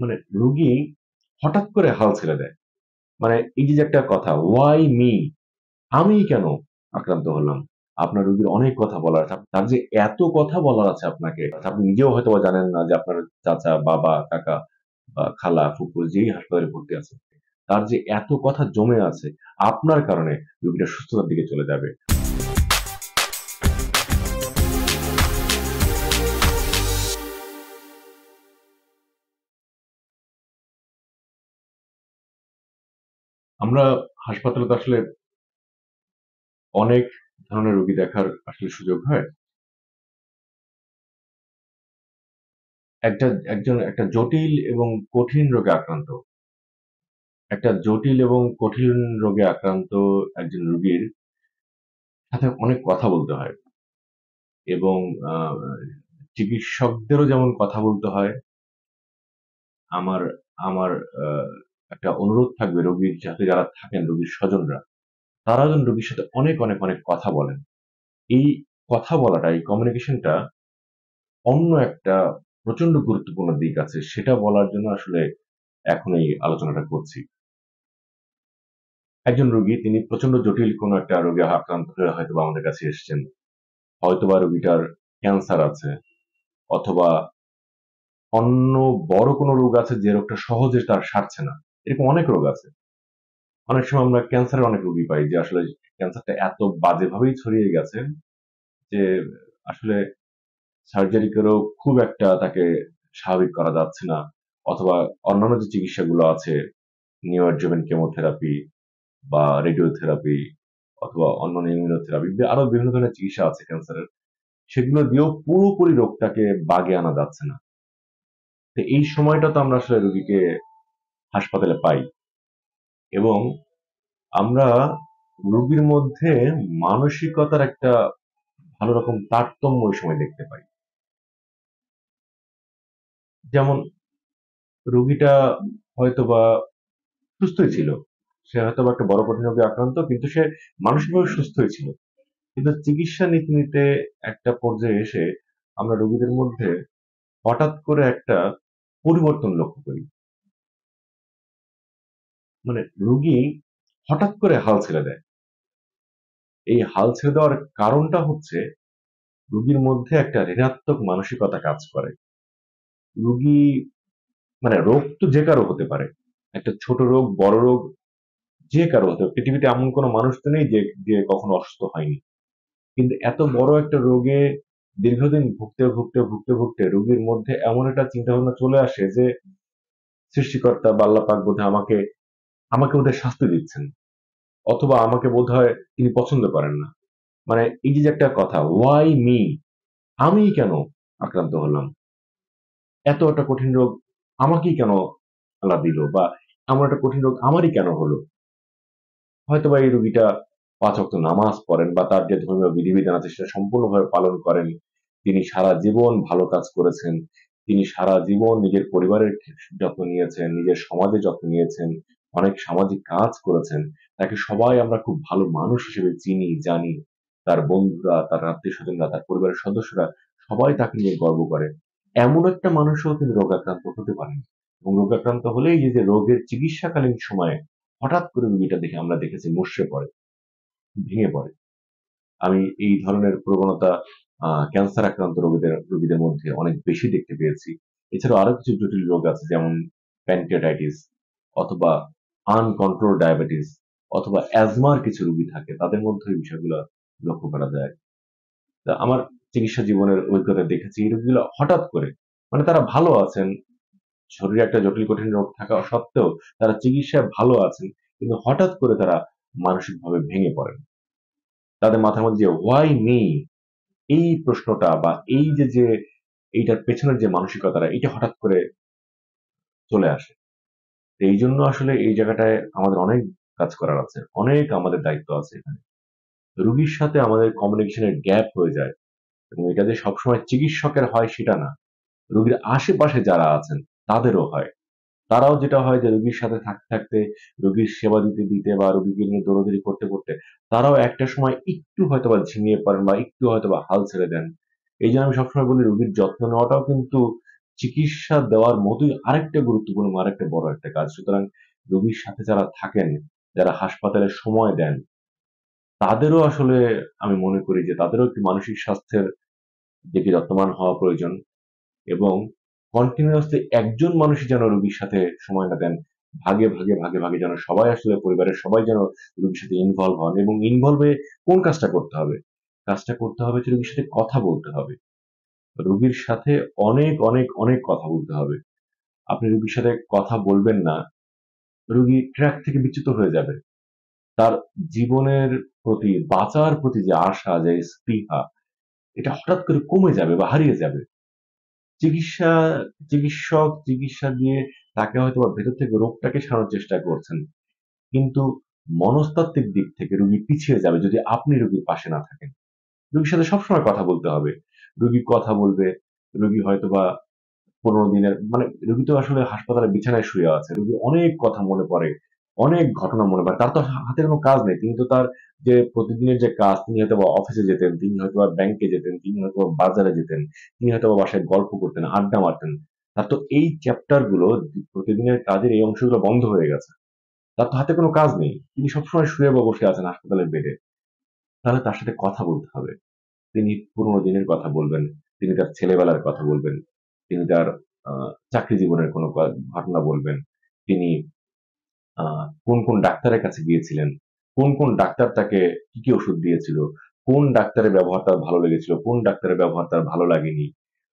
মানে রুগী হঠাৎ করে হাল ছেড়ে দেয় মানে এই যে একটা কথা ওয়াই মি আমি কেন আক্রান্ত হলাম আপনার রুগীর অনেক কথা বলার আছে তার যে এত কথা বলার আছে আপনাকে আচ্ছা, আপনি নিজেও হয়তো জানেন না যে আপনার চাচা বাবা কাকা বা খালা ফুপু যেই হাসপাতালে ভর্তি আছে তার যে এত কথা জমে আছে আপনার কারণে রুগীটা সুস্থতার দিকে চলে যাবে আমরা হাসপাতালে তো আসলে অনেক ধরনের রোগী দেখার আসলে সুযোগ হয় একটা একজন একটা জটিল এবং কঠিন রোগে আক্রান্ত একটা জটিল এবং কঠিন রোগে আক্রান্ত একজন রোগীর সাথে অনেক কথা বলতে হয় এবং চিকিৎসকদেরও যেমন কথা বলতে হয় আমার আমার একটা অনুরোধ থাকবে রোগীর যাতে যারা থাকেন রোগীর স্বজনরা তারা যেন রোগীর সাথে অনেক অনেক অনেক কথা বলেন এই কথা বলাটা এই কমিউনিকেশনটা অন্য একটা প্রচন্ড গুরুত্বপূর্ণ দিক আছে সেটা বলার জন্য আসলে এখন এই আলোচনাটা করছি একজন রোগী তিনি প্রচন্ড জটিল কোনো একটা রোগে আক্রান্ত হয়ে হয়তো আমাদের কাছে এসছেন হয়তোবা রোগীটার ক্যান্সার আছে অথবা অন্য বড় কোনো রোগ আছে যে রোগটা সহজে তার সারছে না এরকম অনেক রোগ আছে অনেক সময় আমরা ক্যান্সারের অনেক রোগী পাই যে আসলে ক্যান্সারটা এত বাজেভাবেই ছড়িয়ে গেছে যে আসলে সার্জারি করেও খুব একটা তাকে স্বাভাবিক করা যাচ্ছে না অথবা অন্যান্য যে চিকিৎসাগুলো আছে নিউয়ার্জমেন কেমোথেরাপি বা রেডিওথেরাপি অথবা অন্যান্য ইমিউনোথেরাপি আরো বিভিন্ন ধরনের চিকিৎসা আছে ক্যান্সারের সেগুলো দিয়েও পুরোপুরি রোগটাকে বাগে আনা যাচ্ছে না তো এই সময়টা তো আমরা আসলে রোগীকে হাসপাতালে পাই এবং আমরা রোগীর মধ্যে মানসিকতার একটা ভালো রকম তারতম্য ওই সময় দেখতে পাই যেমন রুগীটা হয়তো বা সুস্থই ছিল সে হয়তো বা একটা বড় কঠিন রোগে আক্রান্ত কিন্তু সে মানসিকভাবে সুস্থই ছিল কিন্তু চিকিৎসা নীতি নিতে একটা পর্যায়ে এসে আমরা রুগীদের মধ্যে হঠাৎ করে একটা পরিবর্তন লক্ষ্য করি মানে রোগী হঠাৎ করে হাল ছেড়ে দেয় এই হাল ছেড়ে দেওয়ার কারণটা হচ্ছে রুগীর মধ্যে একটা ঋণাত্মক মানসিকতা কাজ করে রুগী মানে রোগ তো যে কারো হতে পারে একটা ছোট রোগ বড় রোগ যে কারো হতে পারে পৃথিবীতে এমন কোনো মানুষ তো নেই যে যে কখনো অসুস্থ হয়নি কিন্তু এত বড় একটা রোগে দীর্ঘদিন ভুগতে ভুগতে ভুগতে ভুগতে রুগীর মধ্যে এমন একটা চিন্তা ভাবনা চলে আসে যে সৃষ্টিকর্তা বাল্লাপাক বোধহয় আমাকে আমাকে ওদের শাস্তি দিচ্ছেন অথবা আমাকে বোধ হয় তিনি পছন্দ করেন না মানে এই যে একটা কথা ওয়াই মি আমি কেন আক্রান্ত হলাম এত একটা কঠিন রোগ আমাকেই কেন আল্লাহ দিল বা এমন একটা কঠিন রোগ আমারই কেন হলো হয়তো বা এই রোগীটা পাঁচ অক্ত নামাজ পড়েন বা তার যে ধর্মীয় বিধিবিধান আছে সেটা সম্পূর্ণভাবে পালন করেন তিনি সারা জীবন ভালো কাজ করেছেন তিনি সারা জীবন নিজের পরিবারের যত্ন নিয়েছেন নিজের সমাজে যত্ন নিয়েছেন অনেক সামাজিক কাজ করেছেন তাকে সবাই আমরা খুব ভালো মানুষ হিসেবে চিনি জানি তার বন্ধুরা তার আত্মীয় স্বজনরা তার পরিবারের সদস্যরা সবাই তাকে নিয়ে গর্ব করে এমন একটা মানুষও তিনি রোগাক্রান্ত হতে পারেন এবং রোগাক্রান্ত হলেই যে যে রোগের চিকিৎসাকালীন সময়ে হঠাৎ করে রোগীটা দেখে আমরা দেখেছি মুষড়ে পড়ে ভেঙে পড়ে আমি এই ধরনের প্রবণতা ক্যান্সার আক্রান্ত রোগীদের রোগীদের মধ্যে অনেক বেশি দেখতে পেয়েছি এছাড়াও আরো কিছু জটিল রোগ আছে যেমন প্যানক্রিয়াটাইটিস অথবা আনকন্ট্রোল ডায়াবেটিস অথবা অ্যাজমার কিছু রুগী থাকে তাদের মধ্যে এই বিষয়গুলো লক্ষ্য করা যায় তা আমার চিকিৎসা জীবনের অভিজ্ঞতা দেখেছি এই রোগগুলো হঠাৎ করে মানে তারা ভালো আছেন শরীরে একটা জটিল কঠিন রোগ থাকা সত্ত্বেও তারা চিকিৎসায় ভালো আছেন কিন্তু হঠাৎ করে তারা মানসিকভাবে ভেঙে পড়েন তাদের মাথার মধ্যে যে ওয়াই মি এই প্রশ্নটা বা এই যে যে এইটার পেছনের যে মানসিকতাটা এটা হঠাৎ করে চলে আসে এই জন্য আসলে এই জায়গাটায় আমাদের অনেক কাজ করার আছে অনেক আমাদের দায়িত্ব আছে এখানে রুগীর সাথে আমাদের কমিউনিকেশনের গ্যাপ হয়ে যায় এবং এটা যে সবসময় চিকিৎসকের হয় সেটা না রুগীর আশেপাশে যারা আছেন তাদেরও হয় তারাও যেটা হয় যে রুগীর সাথে থাকতে থাকতে রুগীর সেবা দিতে দিতে বা রুগীকে নিয়ে দৌড়দৌড়ি করতে করতে তারাও একটা সময় একটু হয়তো বা ঝিমিয়ে পড়েন বা একটু হয়তো বা হাল ছেড়ে দেন এই জন্য আমি সবসময় বলি রুগীর যত্ন নেওয়াটাও কিন্তু চিকিৎসা দেওয়ার মতোই আরেকটা গুরুত্বপূর্ণ আরেকটা বড় একটা কাজ সুতরাং রোগীর সাথে যারা থাকেন যারা হাসপাতালে সময় দেন তাদেরও আসলে আমি মনে করি যে তাদেরও একটু মানসিক স্বাস্থ্যের যেটি যত্নবান হওয়া প্রয়োজন এবং কন্টিনিউসলি একজন মানুষই যেন রোগীর সাথে সময় না দেন ভাগে ভাগে ভাগে ভাগে যেন সবাই আসলে পরিবারের সবাই যেন রোগীর সাথে ইনভলভ হন এবং ইনভলভ হয়ে কোন কাজটা করতে হবে কাজটা করতে হবে যে রোগীর সাথে কথা বলতে হবে রোগীর সাথে অনেক অনেক অনেক কথা বলতে হবে আপনি রুগীর সাথে কথা বলবেন না রুগী ট্র্যাক থেকে বিচ্যুত হয়ে যাবে তার জীবনের প্রতি বাঁচার প্রতি যে আশা যে স্পৃহা এটা হঠাৎ করে কমে যাবে বা হারিয়ে যাবে চিকিৎসা চিকিৎসক চিকিৎসা দিয়ে তাকে হয়তো ভেতর থেকে রোগটাকে সারানোর চেষ্টা করছেন কিন্তু মনস্তাত্ত্বিক দিক থেকে রুগী পিছিয়ে যাবে যদি আপনি রুগীর পাশে না থাকেন রুগীর সাথে সবসময় কথা বলতে হবে রোগী কথা বলবে রোগী হয়তো বা পনেরো দিনের মানে রোগী তো আসলে হাসপাতালে বিছানায় শুয়ে আছে রোগী অনেক কথা মনে পড়ে অনেক ঘটনা মনে পড়ে তার তো হাতে কোনো কাজ নেই তিনি তো তার যে প্রতিদিনের যে কাজ তিনি হয়তো বা অফিসে যেতেন তিনি হয়তো বা ব্যাংকে যেতেন তিনি হয়তো বা বাজারে যেতেন তিনি হয়তো বা বাসায় গল্প করতেন আড্ডা মারতেন তার তো এই চ্যাপ্টার গুলো প্রতিদিনের কাজের এই অংশগুলো বন্ধ হয়ে গেছে তার তো হাতে কোনো কাজ নেই তিনি সবসময় শুয়ে বা বসে আছেন হাসপাতালের বেডে তাহলে তার সাথে কথা বলতে হবে তিনি পুরনো দিনের কথা বলবেন তিনি তার ছেলেবেলার কথা বলবেন তিনি তার চাকরি জীবনের কোনো ঘটনা বলবেন তিনি কোন কোন ডাক্তারের কাছে গিয়েছিলেন কোন কোন ডাক্তার তাকে কি কি ওষুধ দিয়েছিল কোন ডাক্তারের ব্যবহার তার ভালো লেগেছিল কোন ডাক্তারের ব্যবহার তার ভালো লাগেনি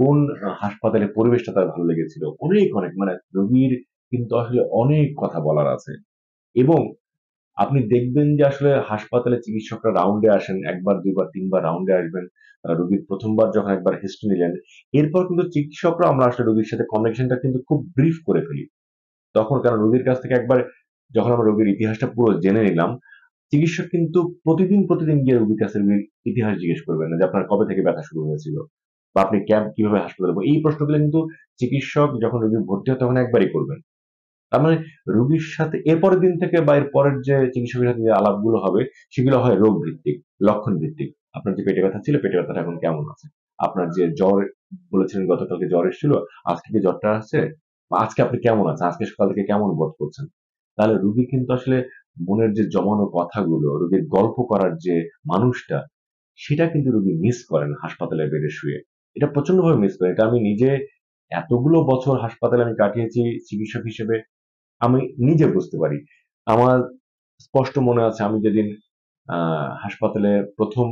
কোন হাসপাতালের পরিবেশটা তার ভালো লেগেছিল অনেক অনেক মানে রোগীর কিন্তু আসলে অনেক কথা বলার আছে এবং আপনি দেখবেন যে আসলে হাসপাতালে চিকিৎসকরা রাউন্ডে আসেন একবার দুইবার তিনবার রাউন্ডে আসবেন রোগীর প্রথমবার যখন একবার হিস্ট্রি নিলেন এরপর কিন্তু চিকিৎসকরা আমরা আসলে রোগীর সাথে কানেকশনটা কিন্তু খুব ব্রিফ করে ফেলি তখন কারণ রোগীর কাছ থেকে একবার যখন আমরা রোগীর ইতিহাসটা পুরো জেনে নিলাম চিকিৎসক কিন্তু প্রতিদিন প্রতিদিন গিয়ে রোগীর কাছে রোগীর ইতিহাস জিজ্ঞেস করবেন না যে আপনার কবে থেকে ব্যথা শুরু হয়েছিল বা আপনি ক্যাম্প কিভাবে হাসপাতালে এই প্রশ্নগুলো কিন্তু চিকিৎসক যখন রোগী ভর্তি হয় তখন একবারই করবেন তার মানে রোগীর সাথে এরপরের দিন থেকে বা এর পরের যে চিকিৎসকের সাথে যে আলাপগুলো হবে সেগুলো হয় রোগ ভিত্তিক লক্ষণ ভিত্তিক আপনার যে পেটে ব্যথা ছিল পেটে ব্যথাটা এখন কেমন আছে আপনার যে জ্বর বলেছিলেন গতকালকে জ্বর এসেছিল আজকে কি জ্বরটা আসছে আজকে আপনি কেমন আছেন আজকে সকাল থেকে কেমন বোধ করছেন তাহলে রুগী কিন্তু আসলে মনের যে জমানো কথাগুলো রুগীর গল্প করার যে মানুষটা সেটা কিন্তু রুগী মিস করেন হাসপাতালে বেড়ে শুয়ে এটা প্রচন্ডভাবে মিস করেন এটা আমি নিজে এতগুলো বছর হাসপাতালে আমি কাটিয়েছি চিকিৎসক হিসেবে আমি নিজে বুঝতে পারি আমার স্পষ্ট মনে আছে আমি যেদিন হাসপাতালে প্রথম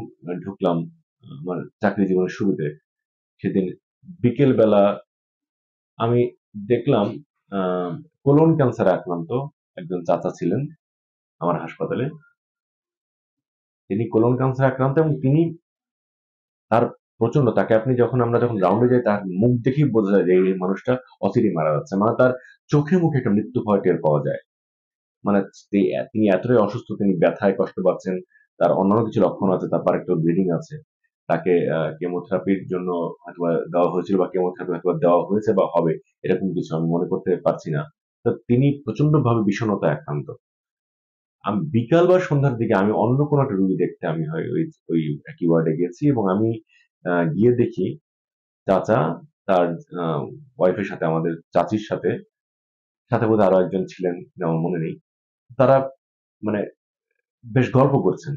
ঢুকলাম আমার চাকরি জীবনের শুরুতে সেদিন বিকেলবেলা আমি দেখলাম কোলন ক্যান্সারে আক্রান্ত একজন চাচা ছিলেন আমার হাসপাতালে তিনি কোলন ক্যান্সারে আক্রান্ত এবং তিনি তার প্রচন্ড তাকে আপনি যখন আমরা যখন গ্রাউন্ডে যাই তার মুখ দেখেই বোঝা যায় যে এই মানুষটা অচিরে মারা যাচ্ছে মানে তার চোখে মুখে একটা মৃত্যু ভয় টের পাওয়া যায় মানে তিনি এতটাই অসুস্থ তিনি ব্যথায় কষ্ট পাচ্ছেন তার অন্যান্য কিছু লক্ষণ আছে তারপর একটা ব্লিডিং আছে তাকে কেমোথেরাপির জন্য হয়তো দেওয়া হয়েছিল বা কেমোথেরাপি হয়তো দেওয়া হয়েছে বা হবে এরকম কিছু আমি মনে করতে পারছি না তো তিনি প্রচন্ড ভাবে বিষণ্ণতা আক্রান্ত আমি বিকাল বা সন্ধ্যার দিকে আমি অন্য কোনো একটা রুগী দেখতে আমি হয় ওই ওই একই ওয়ার্ডে গেছি এবং আমি গিয়ে দেখি চাচা তার ওয়াইফের সাথে আমাদের চাচির সাথে সাথে বোধ আরো একজন ছিলেন আমার মনে নেই তারা মানে বেশ গল্প করছেন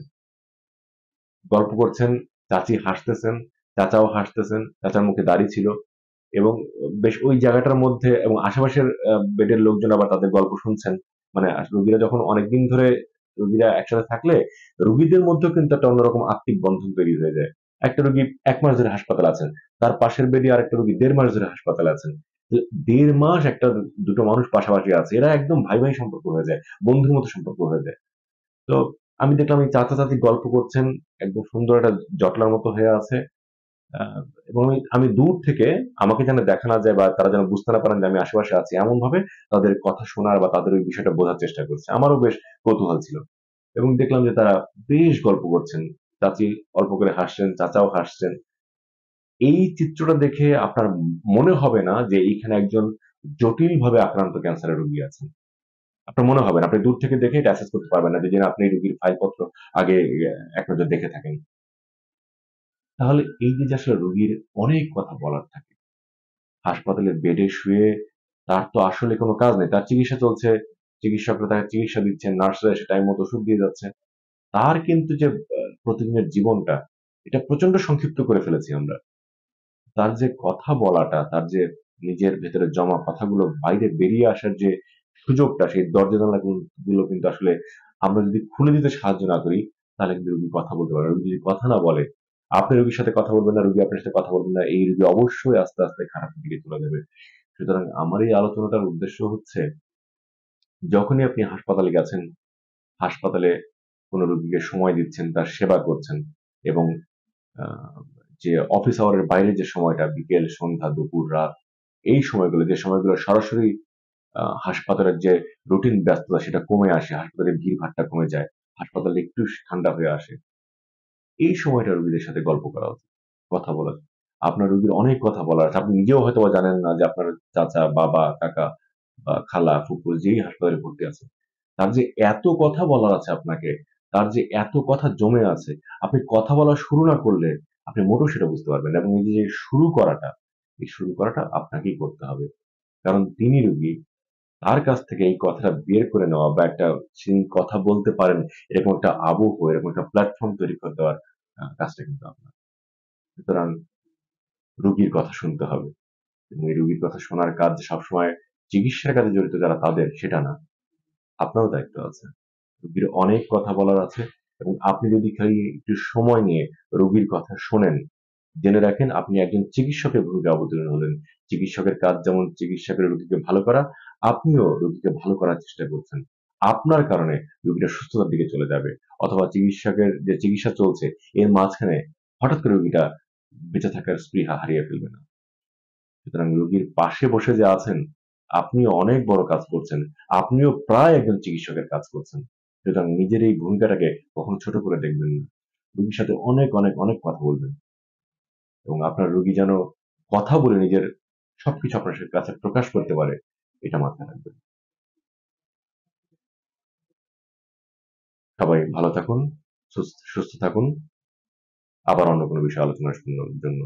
গল্প করছেন চাচি হাসতেছেন চাচাও হাসতেছেন চাচার মুখে দাঁড়িয়ে ছিল এবং বেশ ওই জায়গাটার মধ্যে এবং আশেপাশের বেডের লোকজন আবার তাদের গল্প শুনছেন মানে রোগীরা যখন অনেকদিন ধরে রোগীরা একসাথে থাকলে রুগীদের মধ্যেও কিন্তু একটা অন্যরকম আত্মিক বন্ধন তৈরি হয়ে যায় একটা রোগী এক মাস ধরে হাসপাতাল আছেন তার পাশের বেডে আর একটা রোগী দেড় মাস ধরে হাসপাতাল আছেন দেড় মাস একটা দুটো মানুষ পাশাপাশি আছে এরা একদম ভাই ভাই সম্পর্ক হয়ে যায় বন্ধুর মতো সম্পর্ক হয়ে যায় তো আমি দেখলাম এই চাচা চাচি গল্প করছেন একদম সুন্দর একটা জটলার মতো হয়ে আছে এবং আমি দূর থেকে আমাকে যেন দেখা না যায় বা তারা যেন বুঝতে না পারেন যে আমি আশেপাশে আছি এমন ভাবে তাদের কথা শোনার বা তাদের ওই বিষয়টা বোঝার চেষ্টা করছে আমারও বেশ কৌতূহল ছিল এবং দেখলাম যে তারা বেশ গল্প করছেন চাচি অল্প করে হাসছেন চাচাও হাসছেন এই চিত্রটা দেখে আপনার মনে হবে না যে এইখানে একজন জটিলভাবে আক্রান্ত ক্যান্সারের রোগী আছেন আপনার মনে হবে না আপনি দূর থেকে দেখে এটা অ্যাসেস করতে পারবেন না যে আপনি রোগীর ফাইলপত্র আগে এক নজর দেখে থাকেন তাহলে এই যে আসলে রোগীর অনেক কথা বলার থাকে হাসপাতালে বেডে শুয়ে তার তো আসলে কোনো কাজ নেই তার চিকিৎসা চলছে চিকিৎসকরা তাকে চিকিৎসা দিচ্ছেন নার্সরা এসে টাইম মতো ওষুধ দিয়ে যাচ্ছে তার কিন্তু যে প্রতিদিনের জীবনটা এটা প্রচন্ড সংক্ষিপ্ত করে ফেলেছি আমরা তার যে কথা বলাটা তার যে নিজের ভেতরে জমা কথাগুলো বাইরে বেরিয়ে আসার যে সুযোগটা সেই দরজা জানলা গুলো কিন্তু আসলে আমরা যদি খুলে দিতে সাহায্য না করি তাহলে কিন্তু রুগী কথা বলতে পারে রুগী যদি কথা না বলে আপনি রুগীর সাথে কথা বলবেন না রুগী আপনার সাথে কথা বলবেন না এই রুগী অবশ্যই আস্তে আস্তে খারাপ দিকে চলে যাবে সুতরাং আমার এই আলোচনাটার উদ্দেশ্য হচ্ছে যখনই আপনি হাসপাতালে গেছেন হাসপাতালে কোনো রোগীকে সময় দিচ্ছেন তার সেবা করছেন এবং যে অফিস আওয়ারের বাইরে যে সময়টা বিকেল সন্ধ্যা দুপুর রাত এই সময়গুলো যে সময়গুলো সরাসরি হাসপাতালের যে রুটিন ব্যস্ততা সেটা কমে আসে হাসপাতালের ভিড় ভাড়টা কমে যায় হাসপাতালে একটু ঠান্ডা হয়ে আসে এই সময়টা রুগীদের সাথে গল্প করা উচিত কথা বলা আপনার রুগীর অনেক কথা বলার আছে আপনি নিজেও হয়তো জানেন না যে আপনার চাচা বাবা কাকা বা খালা ফুপু যেই হাসপাতালে ভর্তি আছে তার যে এত কথা বলার আছে আপনাকে তার যে এত কথা জমে আছে আপনি কথা বলা শুরু না করলে আপনি মোটেও সেটা বুঝতে পারবেন এবং এই যে শুরু করাটা এই শুরু করাটা আপনাকেই করতে হবে কারণ তিনি রুগী তার কাছ থেকে এই কথাটা বের করে নেওয়া বা একটা তিনি কথা বলতে পারেন এরকম একটা আবহ এরকম একটা প্ল্যাটফর্ম তৈরি করে দেওয়ার কাজটা কিন্তু আপনার সুতরাং রুগীর কথা শুনতে হবে এবং এই রুগীর কথা শোনার কাজ সবসময় চিকিৎসার কাজে জড়িত যারা তাদের সেটা না আপনারও দায়িত্ব আছে রুগীর অনেক কথা বলার আছে এবং আপনি যদি খালি একটু সময় নিয়ে রুগীর কথা শোনেন জেনে রাখেন আপনি একজন চিকিৎসকের ভূমিকা অবতীর্ণ হলেন চিকিৎসকের কাজ যেমন চিকিৎসকের রোগীকে ভালো করা আপনিও রোগীকে ভালো করার চেষ্টা করছেন আপনার কারণে রোগীটা সুস্থতার দিকে চলে যাবে অথবা চিকিৎসকের যে চিকিৎসা চলছে এর মাঝখানে হঠাৎ করে রোগীটা বেঁচে থাকার স্পৃহা হারিয়ে ফেলবে না সুতরাং রোগীর পাশে বসে যে আছেন আপনিও অনেক বড় কাজ করছেন আপনিও প্রায় একজন চিকিৎসকের কাজ করছেন সুতরাং নিজের এই ভূমিকাটাকে কখনো ছোট করে দেখবেন না রুগীর সাথে অনেক অনেক অনেক কথা বলবেন এবং আপনার রুগী যেন কথা বলে নিজের সবকিছু আপনার কাছে প্রকাশ করতে পারে এটা মাথায় রাখবেন সবাই ভালো থাকুন সুস্থ থাকুন আবার অন্য কোনো বিষয়ে আলোচনার জন্য